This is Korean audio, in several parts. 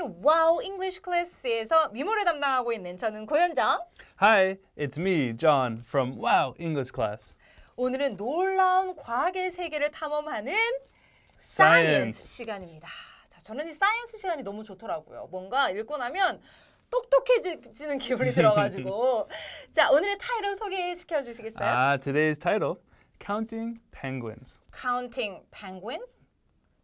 오늘은 와우 잉글리시 클래스에서 미모를 담당하고 있는 저는 고현정. Hi, it's me, John from Wow English Class. 오늘은 놀라운 과학의 세계를 탐험하는 사이언스 시간입니다. 자, 저는 이 사이언스 시간이 너무 좋더라고요. 뭔가 읽고 나면 똑똑해지는 기분이 들어가지고 자 오늘의 타이틀 소개시켜 주시겠어요? 아, uh, today's title, Counting Penguins. Counting Penguins?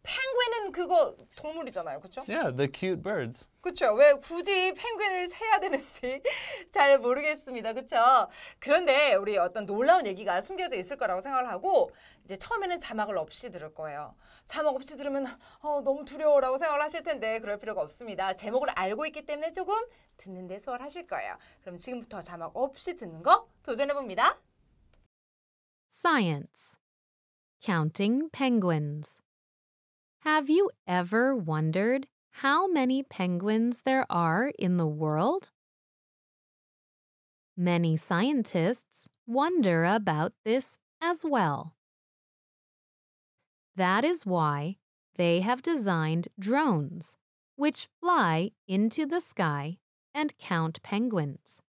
펭귄은 그거 동물이잖아요, 그렇죠? Yeah, the cute birds. 그렇죠. 왜 굳이 펭귄을 세야 되는지 잘 모르겠습니다, 그렇죠? 그런데 우리 어떤 놀라운 얘기가 숨겨져 있을 거라고 생각을 하고 이제 처음에는 자막을 없이 들을 거예요. 자막 없이 들으면 어, 너무 두려워라고 생각을 하실 텐데 그럴 필요가 없습니다. 제목을 알고 있기 때문에 조금 듣는데 수월하실 거예요. 그럼 지금부터 자막 없이 듣는 거 도전해 봅니다. Science. Counting penguins. Have you ever wondered how many penguins there are in the world? Many scientists wonder about this as well. That is why they have designed drones, which fly into the sky and count penguins.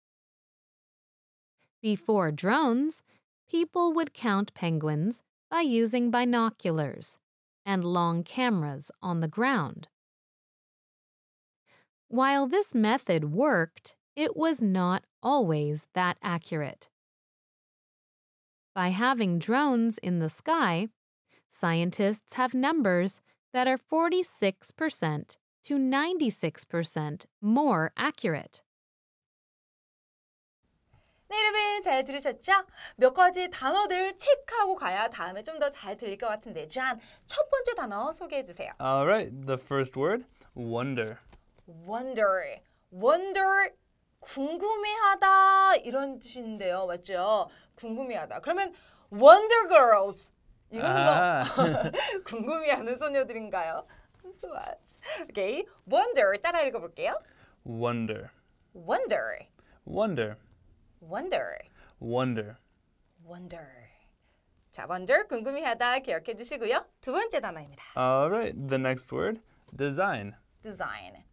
Before drones, people would count penguins by using binoculars and long cameras on the ground. While this method worked, it was not always that accurate. By having drones in the sky, scientists have numbers that are 46% to 96% more accurate. 네, 여러분 잘 들으셨죠? 몇 가지 단어들 체크하고 가야 다음에 좀 더 잘 들릴 것 같은데 존, 첫 번째 단어 소개해 주세요. Alright, the first word, wonder. Wonder, wonder, 궁금해하다 이런 뜻인데요, 맞죠? 궁금해하다. 그러면 wonder girls 이거는 뭐 아. 궁금해하는 소녀들인가요? I'm so what? Okay, wonder 따라 읽어볼게요. Wonder, wonder, wonder. wonder. wonder. wonder. 자, wonder 궁금해하다 기억해 주시고요. 두 번째 단어입니다. Alright, the next word, design. design.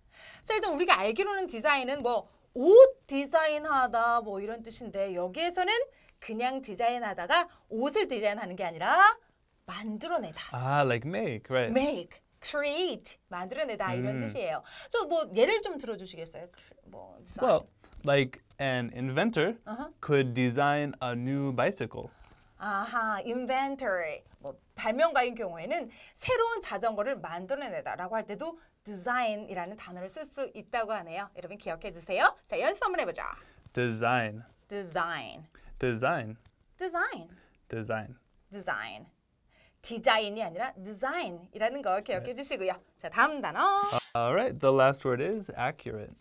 자, 일단 우리가 알기로는 디자인은 뭐 옷 디자인하다 뭐 이런 뜻인데 여기에서는 그냥 디자인하다가 옷을 디자인하는 게 아니라 만들어내다. 아, like make, right? make. create 만들어내다 이런 음. 뜻이에요. 저뭐 예를 좀 들어주시겠어요? 그, 뭐 design. Well, like an inventor uh-huh. could design a new bicycle. 아하, inventor. 뭐 발명가인 경우에는 새로운 자전거를 만들어내다라고 할 때도 design이라는 단어를 쓸 수 있다고 하네요. 여러분 기억해 주세요. 자, 연습 한번 해보자. design. design. design. design. design. design. 디자인이 아니라 design이라는 거 기억해 주시고요. 자, 다음 단어. a l right, the last word is accurate.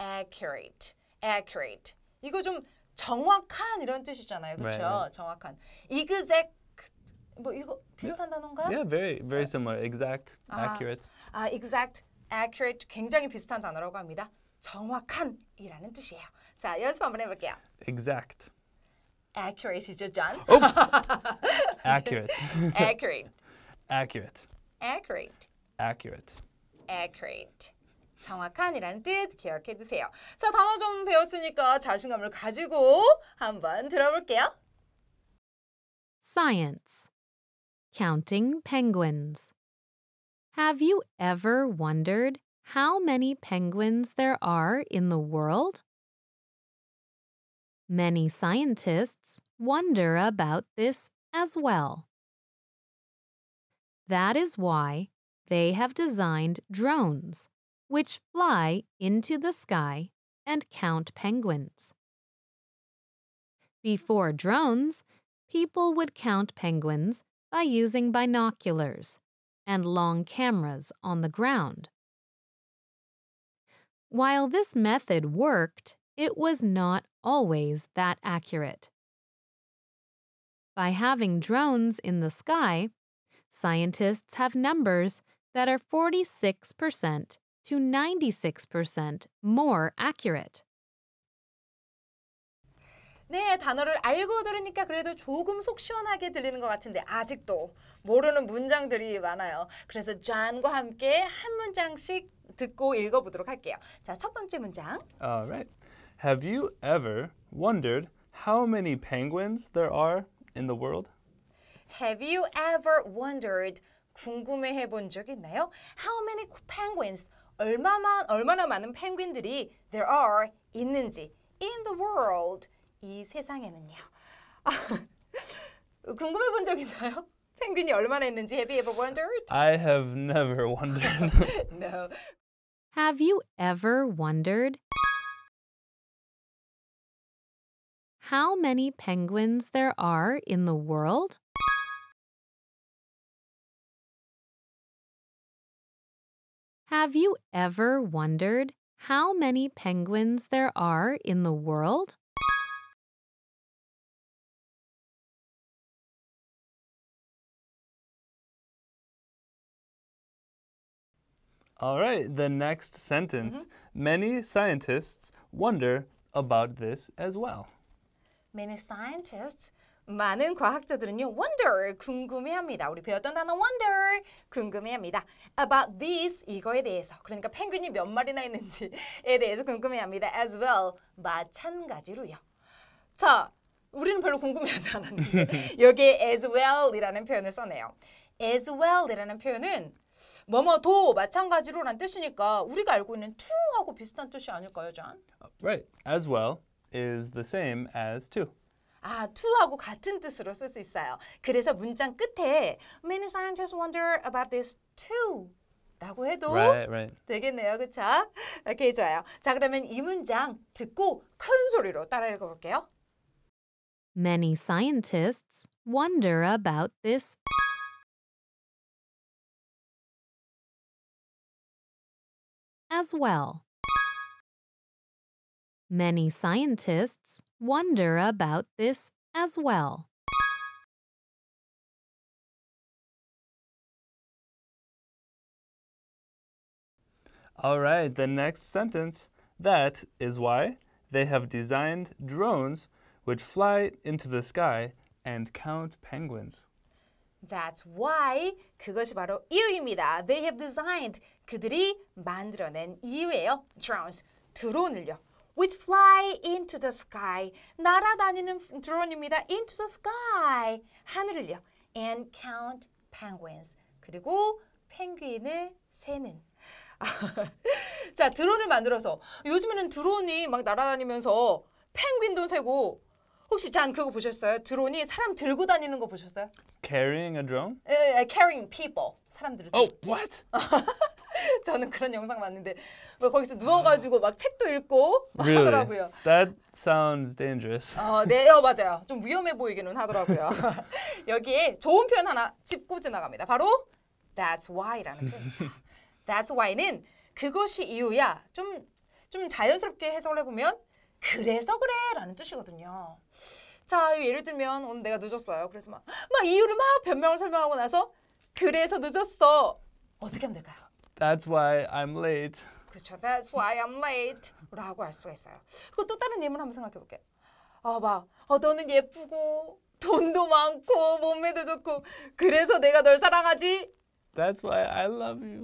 accurate. accurate. 이거 좀 정확한 이런 뜻이잖아요. 그렇죠? Right. 정확한. exact 뭐 이거 비슷한 yeah. 단어인가요? Yeah, very very similar. exact, 아, accurate. 아, exact, accurate 굉장히 비슷한 단어라고 합니다. 정확한이라는 뜻이에요. 자, 연습 한번 해 볼게요. exact. accurate이죠, 존? Oh. accurate. accurate. accurate. accurate. accurate. accurate. 정확한이라는 뜻 기억해 주세요. 자, 단어 좀 배웠으니까 자신감을 가지고 한번 들어볼게요. Science. Counting penguins. Have you ever wondered how many penguins there are in the world? Many scientists wonder about this as well. That is why they have designed drones which fly into the sky and count penguins. Before drones, people would count penguins by using binoculars and long cameras on the ground. While this method worked, it was not always that accurate. By having drones in the sky, scientists have numbers that are 46% to 96% more accurate. 네, 단어를 알고 들으니까 그래도 조금 속 시원하게 들리는 것 같은데 아직도 모르는 문장들이 많아요. 그래서 잔과 함께 한 문장씩 듣고 읽어보도록 할게요. 자, 첫 번째 문장. Alright. Have you ever wondered how many penguins there are in the world? Have you ever wondered 궁금해해 본적 있나요? How many penguins? 얼마만 얼마나 많은 펭귄들이 there are 있는지 in the world 이 세상에는요. 궁금해 본 적 있나요? 펭귄이 얼마나 있는지 have you ever wondered? I have never wondered. no. Have you ever wondered how many penguins there are in the world? Have you ever wondered how many penguins there are in the world? All right, the next sentence. Mm -hmm. Many scientists wonder about this as well. Many scientists 많은 과학자들은요, wonder 궁금해합니다. 우리 배웠던 단어 wonder 궁금해합니다. About this 이거에 대해서 그러니까 펭귄이 몇 마리나 있는지에 대해서 궁금해합니다. As well 마찬가지로요. 자, 우리는 별로 궁금해하지 않았는데 여기에 as well이라는 표현을 써내요. as well이라는 표현은 뭐뭐도 마찬가지로란 뜻이니까 우리가 알고 있는 to하고 비슷한 뜻이 아닐까요, 전? Right. As well is the same as to. 아, to하고 같은 뜻으로 쓸 수 있어요. 그래서 문장 끝에 Many scientists wonder about this too. 라고 해도 right, right. 되겠네요. 그쵸? 오케이, 좋아요. 자, 그러면 이 문장 듣고 큰 소리로 따라 읽어볼게요. Many scientists wonder about this. as well. Many scientists Wonder about this as well. All right, the next sentence. That is why they have designed drones which fly into the sky and count penguins. That's why 그것이 바로 이유입니다. They have designed 그들이 만들어낸 이유예요. Drones 드론을요. which fly into the sky. 날아다니는 드론입니다. into the sky. 하늘을요. and count penguins. 그리고 펭귄을 세는 자, 드론을 만들어서 요즘에는 드론이 막 날아다니면서 펭귄도 세고 혹시 잔 그거 보셨어요? 드론이 사람 들고 다니는 거 보셨어요? Carrying a drone? 예, 예 carrying people. 사람들을. Oh, what? 저는 그런 영상 봤는데 뭐 거기서 누워가지고 막 책도 읽고 막 really? 하더라고요. That sounds dangerous. 어, 네, 어, 맞아요. 좀 위험해 보이기는 하더라고요. 여기에 좋은 표현 하나 짚고 지나갑니다. 바로 That's why라는 표현. That's why는 그것이 이유야. 좀, 좀 자연스럽게 해석을 해보면 그래서 그래 라는 뜻이거든요. 자, 예를 들면 오늘 내가 늦었어요. 그래서 막, 막 이유를 막 변명을 설명하고 나서 그래서 늦었어. 어떻게 하면 될까요? That's why I'm late. 그렇죠. That's why I'm late. 라고 할 수가 있어요. 그리고 또 다른 예문 한번 생각해 볼게요. 어, 막, 어, 너는 예쁘고, 돈도 많고, 몸매도 좋고, 그래서 내가 널 사랑하지? That's why I love you.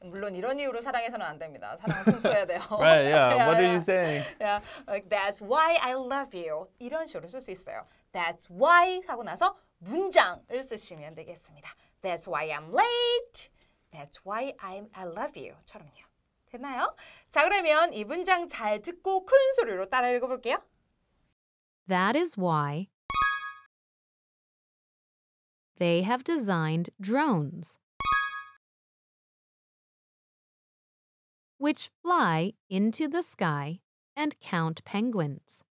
물론 이런 이유로 사랑해서는 안 됩니다. 사랑은 순수해야 돼요. right, yeah. yeah. What are you saying? Yeah. Like, that's why I love you. 이런 식으로 쓸 수 있어요. That's why 하고 나서 문장을 쓰시면 되겠습니다. That's why I'm late. That's why I'm I love you. 처럼요. 됐나요? 자, 그러면 이 문장 잘 듣고 큰 소리로 따라 읽어볼게요. That is why they have designed drones which fly into the sky and count penguins.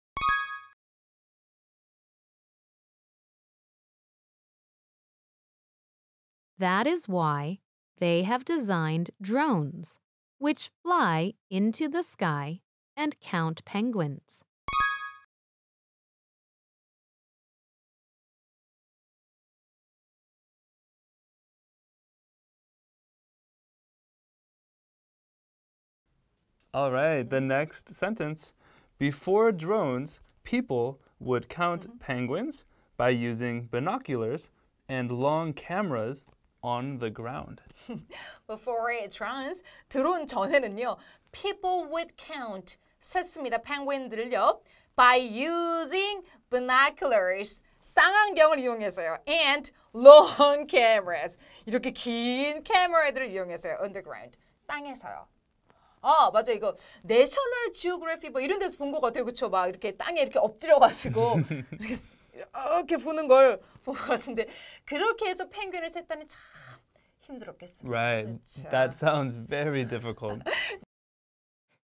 That is why they have designed drones, which fly into the sky and count penguins. All right, the next sentence. Before drones, people would count mm -hmm. penguins by using binoculars and long cameras on the ground. Before it runs, 드론 전에는요. People would count 셌습니다. 펭귄들요 By using binoculars. 쌍안경을 이용해서요. And long cameras. 이렇게 긴 카메라들을 이용해서요. Underground. 땅에서요. 아 맞아 이거 내셔널 지오그래피 뭐 이런 데서 본것 같아요 그쵸 막 이렇게 땅에 이렇게 엎드려가지고 이렇게 이렇게 보는 같은데 그렇게 해서 펭귄을 샜다니 참 힘들었겠습니다. Right. That sounds very difficult.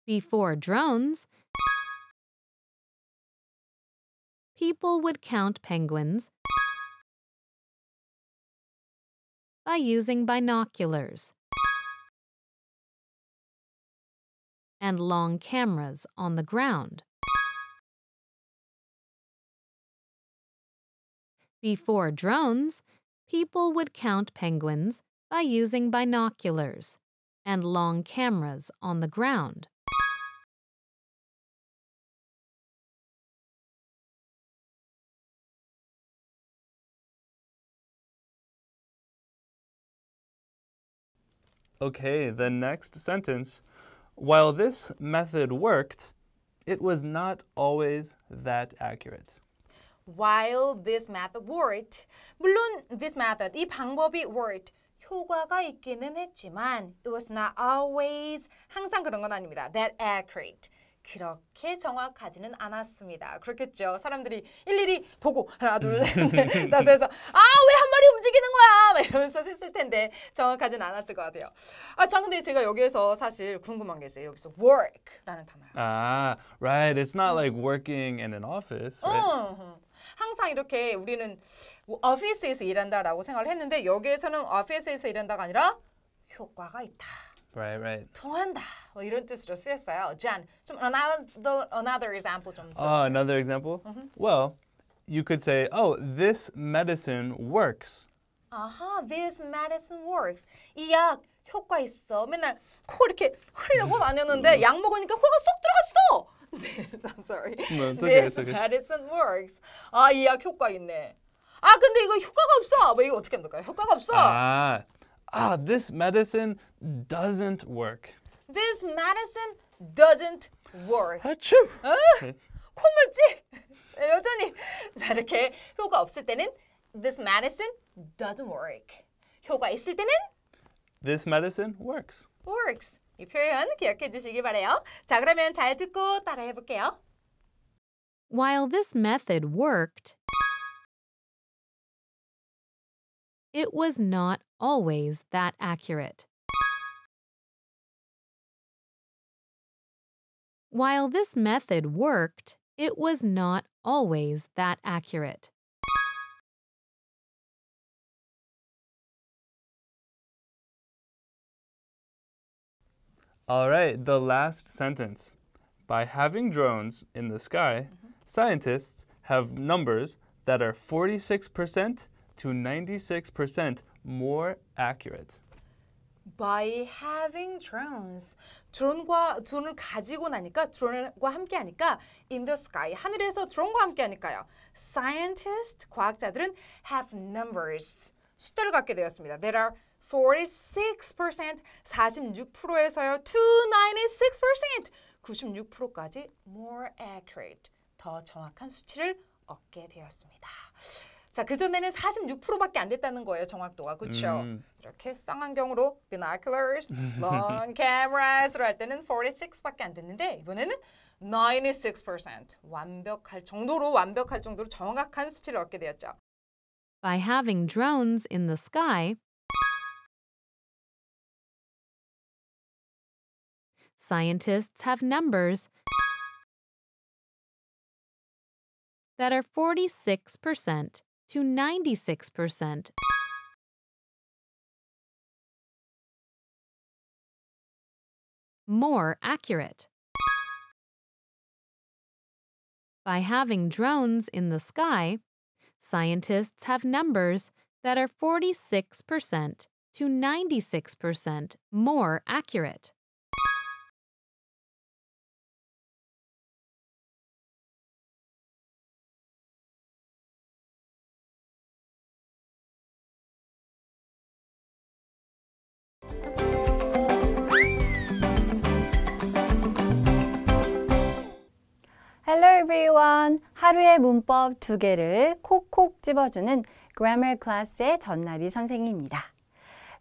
Before drones, people would count penguins by using binoculars and long cameras on the ground. Before drones, people would count penguins by using binoculars and long cameras on the ground. Okay, the next sentence. While this method worked, it was not always that accurate. while this method worked. 물론 this method, 이 방법이 worked. 효과가 있기는 했지만 it was not always 항상 그런 건 아닙니다. that accurate. 그렇게 정확하지는 않았습니다. 그렇겠죠. 사람들이 일일이 보고 하나 둘셋넷 다섯 서아왜 한 마리 움직이는 거야 막 이러면서 셌을 텐데 정확하진 않았을 것 같아요. 아참 근데 제가 여기에서 사실 궁금한 게 있어요. 여기서 work라는 단어 아, right. It's not like working in an office. Right? 어. 항상 이렇게 우리는 오피스에서 일한다라고 생각을 했는데 여기에서는 오피스에서 일한다가 아니라 효과가 있다. Right, right. 통한다. 뭐 이런 뜻으로 쓰였어요. Jan, 좀 another, another example 좀 들어주세요. Uh, another example? Mm-hmm. Well, you could say, oh, this medicine works. 아하, this medicine works. 이 약 효과 있어. 맨날 코 이렇게 흘리고 다녔는데 약 먹으니까 코가 쏙 들어갔어. I'm sorry. No, it's okay, this it's okay. medicine works. 아, 이 약 효과 있네. 아, 근데 이거 효과가 없어. 왜 이거 어떻게 해볼까요? 효과가 없어. 아, ah, this medicine doesn't work. This medicine doesn't work. 아츄. 아, 콧물지? 여전히 자 이렇게 효과 없을 때는 this medicine doesn't work. 효과 있을 때는 this medicine works. works. 이 표현 기억해 주시기 바래요. 자, 그러면 잘 듣고 따라해 볼게요. While this method worked, it was not always that accurate. While this method worked, it was not always that accurate. All right, the last sentence. By having drones in the sky, mm -hmm. scientists have numbers that are 46% to 96% more accurate. by having drones. 드론과 드론을 가지고 나니까 드론과 함께 하니까 in the sky 하늘에서 드론과 함께 하니까요. scientists 과학자들은 have numbers 숫자를 갖게 되었습니다. There are 46%, 46%에서요 2, 96%, 96%까지 more accurate, 더 정확한 수치를 얻게 되었습니다. 자, 그전에는 46%밖에 안 됐다는 거예요, 정확도가. 그렇죠? 음. 이렇게 쌍안경으로 binoculars, long cameras로 할 때는 46밖에 안 됐는데 이번에는 96% 완벽할 정도로 완벽할 정도로 정확한 수치를 얻게 되었죠. By having drones in the sky, Scientists have numbers that are 46% to 96%. More accurate. By having drones in the sky, scientists have numbers that are 46% to 96% more accurate. Hello everyone! 하루의 문법 두 개를 콕콕 집어주는 Grammar Class의 전나리 선생입니다.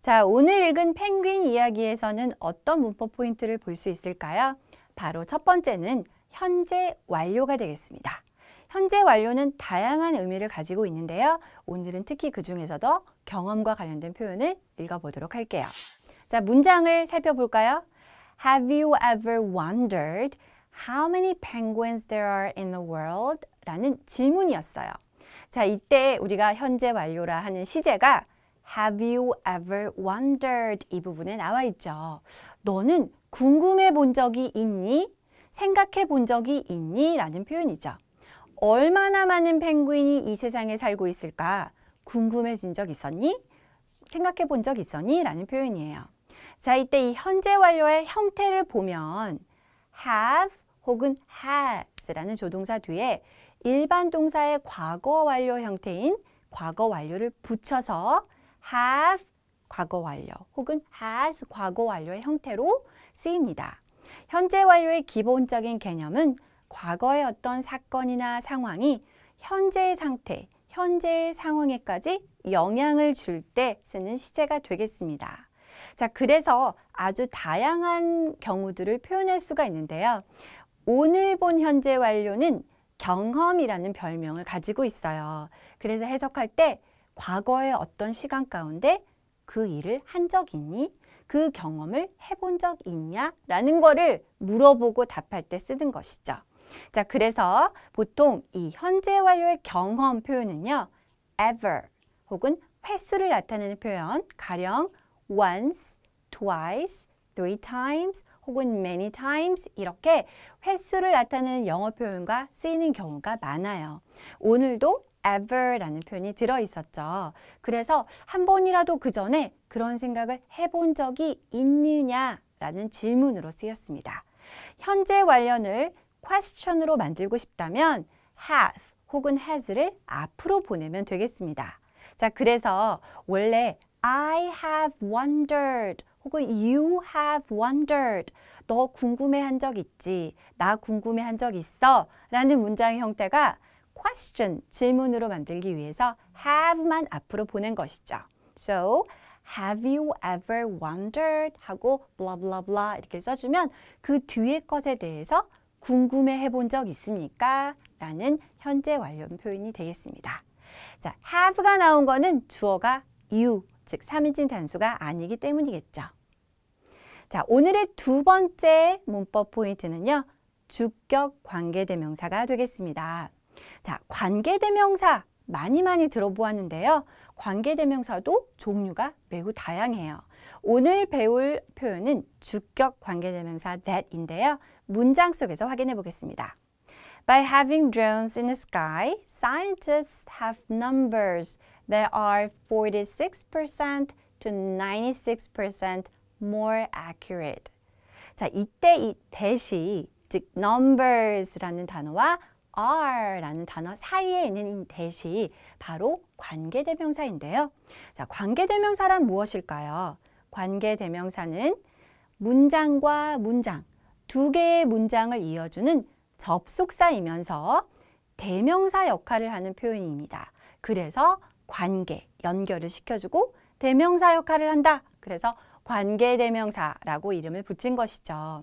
자, 오늘 읽은 펭귄 이야기에서는 어떤 문법 포인트를 볼 수 있을까요? 바로 첫 번째는 현재 완료가 되겠습니다. 현재 완료는 다양한 의미를 가지고 있는데요. 오늘은 특히 그 중에서도 경험과 관련된 표현을 읽어보도록 할게요. 자, 문장을 살펴볼까요? Have you ever wondered How many penguins there are in the world? 라는 질문이었어요. 자, 이때 우리가 현재 완료라 하는 시제가 Have you ever wondered 이 부분에 나와 있죠. 너는 궁금해 본 적이 있니? 생각해 본 적이 있니? 라는 표현이죠. 얼마나 많은 펭귄이 이 세상에 살고 있을까? 궁금해진 적 있었니? 생각해 본 적 있었니? 라는 표현이에요. 자, 이때 이 현재 완료의 형태를 보면 have 혹은 has라는 조동사 뒤에 일반 동사의 과거 완료 형태인 과거 완료를 붙여서 have 과거 완료 혹은 has 과거 완료의 형태로 쓰입니다. 현재 완료의 기본적인 개념은 과거의 어떤 사건이나 상황이 현재의 상태, 현재의 상황에까지 영향을 줄 때 쓰는 시제가 되겠습니다. 자, 그래서 아주 다양한 경우들을 표현할 수가 있는데요. 오늘 본 현재 완료는 경험이라는 별명을 가지고 있어요. 그래서 해석할 때 과거의 어떤 시간 가운데 그 일을 한 적 있니? 그 경험을 해본 적 있냐? 라는 거를 물어보고 답할 때 쓰는 것이죠. 자, 그래서 보통 이 현재 완료의 경험 표현은요. ever 혹은 횟수를 나타내는 표현 가령 once, twice, three times, 혹은 many times 이렇게 횟수를 나타내는 영어 표현과 쓰이는 경우가 많아요. 오늘도 ever라는 표현이 들어있었죠. 그래서 한 번이라도 그 전에 그런 생각을 해본 적이 있느냐라는 질문으로 쓰였습니다. 현재 완료를 question으로 만들고 싶다면 have 혹은 has를 앞으로 보내면 되겠습니다. 자, 그래서 원래 I have wondered 혹은 you have wondered. 너 궁금해한 적 있지? 나 궁금해한 적 있어? 라는 문장의 형태가 question, 질문으로 만들기 위해서 have만 앞으로 보낸 것이죠. So, have you ever wondered? 하고 blah blah blah 이렇게 써주면 그 뒤의 것에 대해서 궁금해해 본 적 있습니까? 라는 현재 완료 표현이 되겠습니다. 자, have가 나온 거는 주어가 you, 즉 3인칭 단수가 아니기 때문이겠죠. 자, 오늘의 두 번째 문법 포인트는요. 주격 관계대명사가 되겠습니다. 자, 관계대명사 많이 많이 들어보았는데요. 관계대명사도 종류가 매우 다양해요. 오늘 배울 표현은 주격 관계대명사 that인데요. 문장 속에서 확인해 보겠습니다. By having drones in the sky, scientists have numbers there are 46% to 96% more accurate. 자, 이때 이 대시, 즉 numbers라는 단어와 are라는 단어 사이에 있는 대시 바로 관계대명사인데요. 자, 관계대명사란 무엇일까요? 관계대명사는 문장과 문장, 두 개의 문장을 이어주는 접속사이면서 대명사 역할을 하는 표현입니다. 그래서 관계, 연결을 시켜주고 대명사 역할을 한다. 그래서 관계대명사라고 이름을 붙인 것이죠.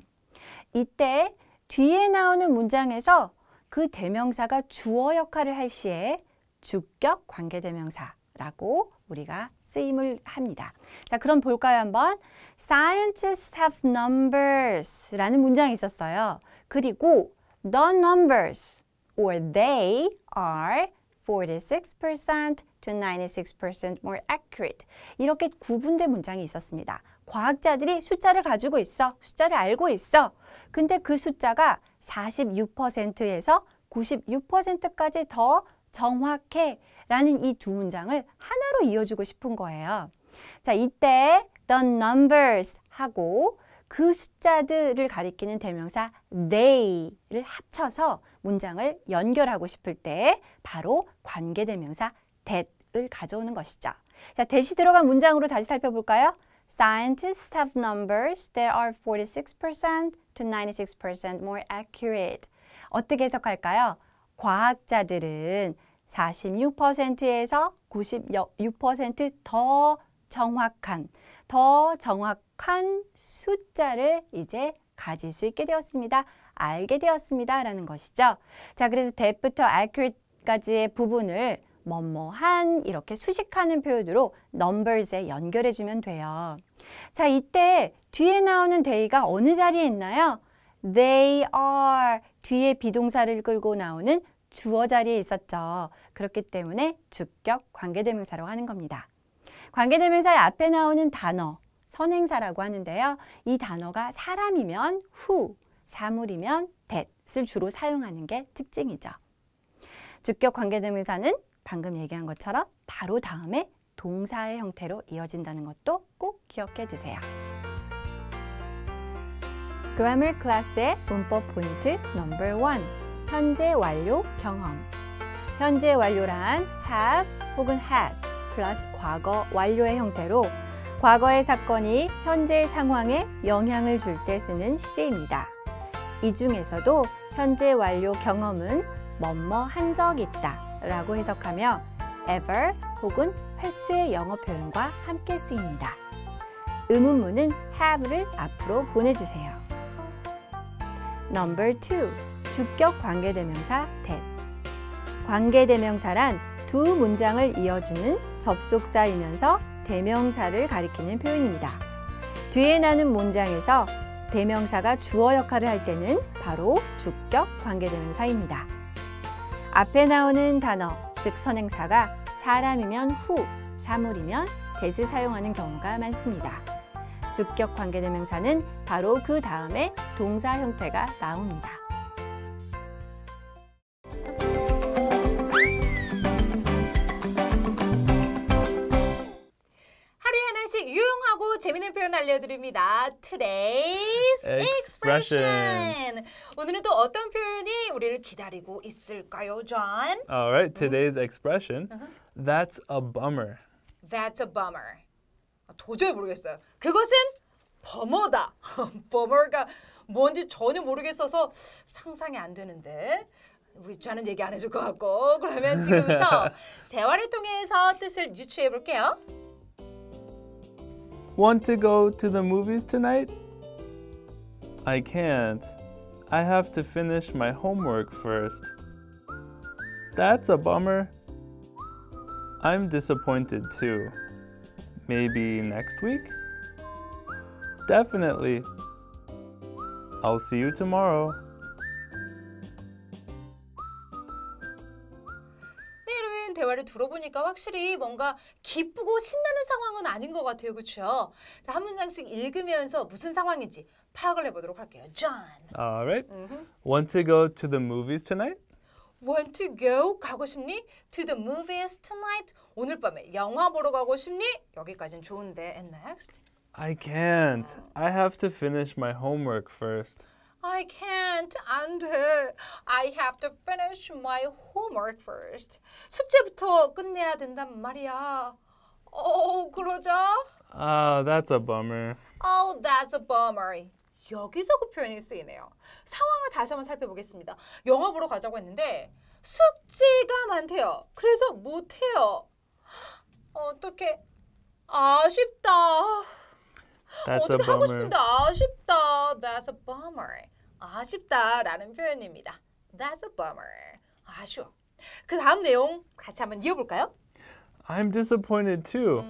이때 뒤에 나오는 문장에서 그 대명사가 주어 역할을 할 시에 주격 관계대명사라고 우리가 쓰임을 합니다. 자, 그럼 볼까요 한번? Scientists have numbers 라는 문장이 있었어요. 그리고 the numbers or they are 46% to 96% more accurate. 이렇게 구분된 문장이 있었습니다. 과학자들이 숫자를 가지고 있어. 숫자를 알고 있어. 근데 그 숫자가 46%에서 96%까지 더 정확해 라는 이 두 문장을 하나로 이어주고 싶은 거예요. 자, 이때 the numbers 하고 그 숫자들을 가리키는 대명사 they를 합쳐서 문장을 연결하고 싶을 때 바로 관계대명사 that을 가져오는 것이죠. 자, t h 들어간 문장으로 다시 살펴볼까요? Scientists have numbers that are 46% to 96% more accurate. 어떻게 해석할까요? 과학자들은 46%에서 96%더 정확한 더 정확한 숫자를 이제 가질 수 있게 되었습니다. 알게 되었습니다. 라는 것이죠. 자, 그래서 that부터 accurate까지의 부분을 뭐뭐 한 이렇게 수식하는 표현으로 numbers에 연결해 주면 돼요. 자, 이때 뒤에 나오는 they가 어느 자리에 있나요? they are 뒤에 비동사를 끌고 나오는 주어 자리에 있었죠. 그렇기 때문에 주격 관계대명사로 하는 겁니다. 관계대명사의 앞에 나오는 단어, 선행사라고 하는데요. 이 단어가 사람이면 who, 사물이면 that을 주로 사용하는 게 특징이죠. 주격 관계대명사는 방금 얘기한 것처럼 바로 다음에 동사의 형태로 이어진다는 것도 꼭 기억해 두세요. Grammar c l a s s 의 문법 포인트 넘버 1 현재 완료 경험 현재 완료란 have 혹은 has 플러스 과거 완료의 형태로 과거의 사건이 현재의 상황에 영향을 줄 때 쓰는 시제입니다. 이 중에서도 현재 완료 경험은 뭐 뭐 한 적 있다 라고 해석하며 ever 혹은 횟수의 영어 표현과 함께 쓰입니다. 의문문은 have를 앞으로 보내주세요. Number 2. 주격 관계대명사 that. 관계대명사란 두 문장을 이어주는 접속사이면서 대명사를 가리키는 표현입니다. 뒤에 나는 문장에서 대명사가 주어 역할을 할 때는 바로 주격 관계대명사입니다. 앞에 나오는 단어, 즉 선행사가 사람이면 후, 사물이면 대시 사용하는 경우가 많습니다. 주격 관계대명사는 바로 그 다음에 동사 형태가 나옵니다. 유용하고 재미있는 표현 알려드립니다. Today's expression. 오늘은 또 어떤 표현이 우리를 기다리고 있을까요, John? All right, today's expression. Uh-huh. That's a bummer. That's a bummer. 아, 도저히 모르겠어요. 그것은 버머다. 버머가 뭔지 전혀 모르겠어서 상상이 안 되는데. 우리 주는 얘기 안 해줄 것 같고 그러면 지금부터 대화를 통해서 뜻을 유추해 볼게요. Want to go to the movies tonight? I can't. I have to finish my homework first. That's a bummer. I'm disappointed too. Maybe next week? Definitely. I'll see you tomorrow. 이야기를 들어보니까 확실히 뭔가 기쁘고 신나는 상황은 아닌 것 같아요. 그렇죠? 자, 한 문장씩 읽으면서 무슨 상황인지 파악을 해보도록 할게요. John. All right. Want to go to the movies tonight? Want to go? 가고 싶니? To the movies tonight? 오늘 밤에 영화 보러 가고 싶니? 여기까지는 좋은데. And next? I can't. I have to finish my homework first. I can't. 안 돼. I have to finish my homework first. 숙제부터 끝내야 된단 말이야. 어, 그러자. Oh, that's a bummer. Oh, that's a bummer. 여기서 그 표현이 쓰이네요. 상황을 다시 한번 살펴보겠습니다. 영화 보러 가자고 했는데 숙제가 많대요. 그래서 못해요. 어떻게 아쉽다. 어떻게 하고 싶은데 아쉽다. That's a bummer. 아쉽다라는 표현입니다. That's a bummer. 아쉬워. 그 다음 내용 같이 한번 이어볼까요? I'm disappointed too.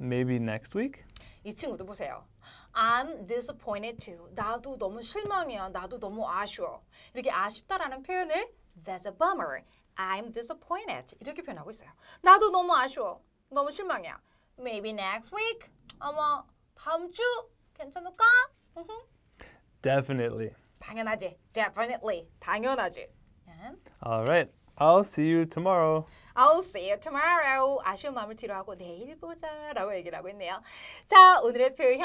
Maybe next week. 이 친구도 보세요. I'm disappointed too. 나도 너무 실망이야. 나도 너무 아쉬워. 이렇게 아쉽다라는 표현을 That's a bummer. I'm disappointed. 이렇게 표현하고 있어요. 나도 너무 아쉬워. 너무 실망이야. Maybe next week. 아마 다음 주 괜찮을까? Definitely. 당연하지. Definitely. 당연하지. All right. I'll see you tomorrow. I'll see you tomorrow. 아쉬운 마음을 뒤로하고 내일 보자라고 얘기를 하고 있네요. 자, 오늘의 표현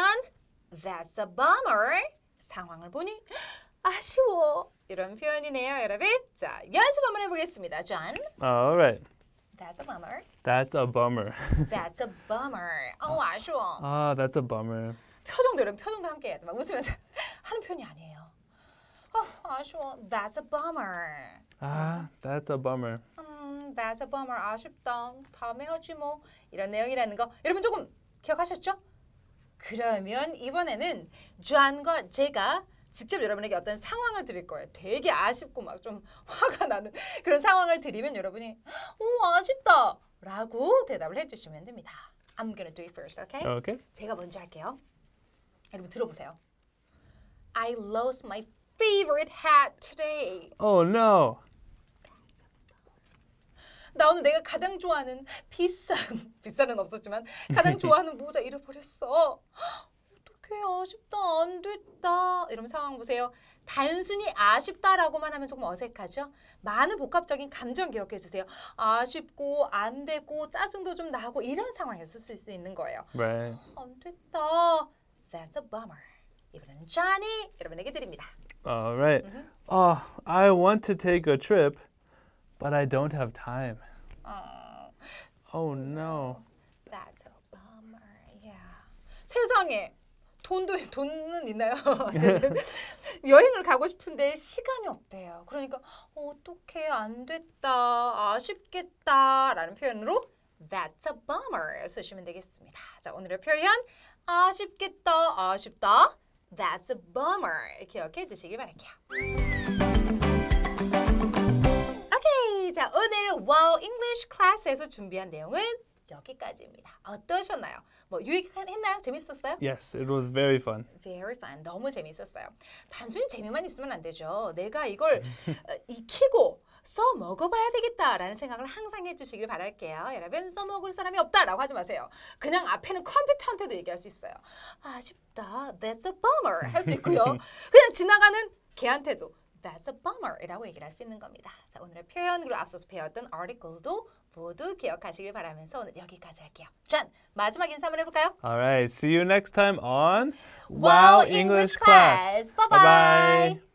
That's a bummer. 상황을 보니 아쉬워. 이런 표현이네요, 여러분. 자, 연습 한번 해보겠습니다, 존. All right. That's a bummer. That's a bummer. That's a bummer. 어우 아쉬워. 아, that's a bummer. 표정도 여러분 표정도 함께 해야 돼. 막 웃으면서 하는 표현이 아니에요. 어, 아쉬워. That's a bummer. 아, that's a bummer. 음, that's a bummer. 아쉽다. 다음에 하지 뭐. 이런 내용이라는 거 여러분 조금 기억하셨죠? 그러면 이번에는 주안과 제가 직접 여러분에게 어떤 상황을 드릴 거예요. 되게 아쉽고 막 좀 화가 나는 그런 상황을 드리면 여러분이 오 어, 아쉽다 라고 대답을 해주시면 됩니다. I'm gonna do it first, okay? Okay. 제가 먼저 할게요. 여러분 들어보세요. I lost my favorite hat today. Oh no. 나 오늘 내가 가장 좋아하는 비싼 비싼은 없었지만 가장 좋아하는 모자 잃어버렸어. 어떡해 아쉽다 안 됐다 이런 상황 보세요. 단순히 아쉽다라고만 하면 조금 어색하죠. 많은 복합적인 감정 기억해 주세요. 아쉽고 안 되고 짜증도 좀 나고 이런 상황에서 쓸 수 있는 거예요. 네. 안 됐다. That's a bummer. 이번에는 Johnny 여러분에게 드립니다. Alright. Mm -hmm. uh, I want to take a trip, but I don't have time. Uh, oh no. 세상에. 돈도 돈은 있나요? 여행을 가고 싶은데 시간이 없대요. 그러니까 어떻게 안 됐다, 아쉽겠다라는 표현으로 That's a bummer 쓰시면 되겠습니다. 자 오늘의 표현 아쉽겠다, 아쉽다. That's a bummer 기억해 주시길 바랄게요. 오케이, okay, 자 오늘 Wow e n g 클래스에서 준비한 내용은 여기까지입니다. 어떠셨나요? 뭐 유익했나요? 재밌었어요? Yes, it was very fun. Very fun. 너무 재밌었어요. 단순히 재미만 있으면 안 되죠. 내가 이걸 어, 익히고 써 먹어봐야 되겠다라는 생각을 항상 해주시길 바랄게요. 여러분 써 먹을 사람이 없다라고 하지 마세요. 그냥 앞에는 컴퓨터한테도 얘기할 수 있어요. 아, 쉽다 That's a bummer 할 수 있고요. 그냥 지나가는 걔한테도 That's a bummer 이라고 얘기를 할 수 있는 겁니다. 자, 오늘의 표현 그리고 앞서서 배웠던 article도 모두 기억하시길 바라면서 오늘 여기까지 할게요. 전 마지막 인사 한번 해볼까요? Alright, see you next time on Wow English Class. Bye bye. bye, -bye.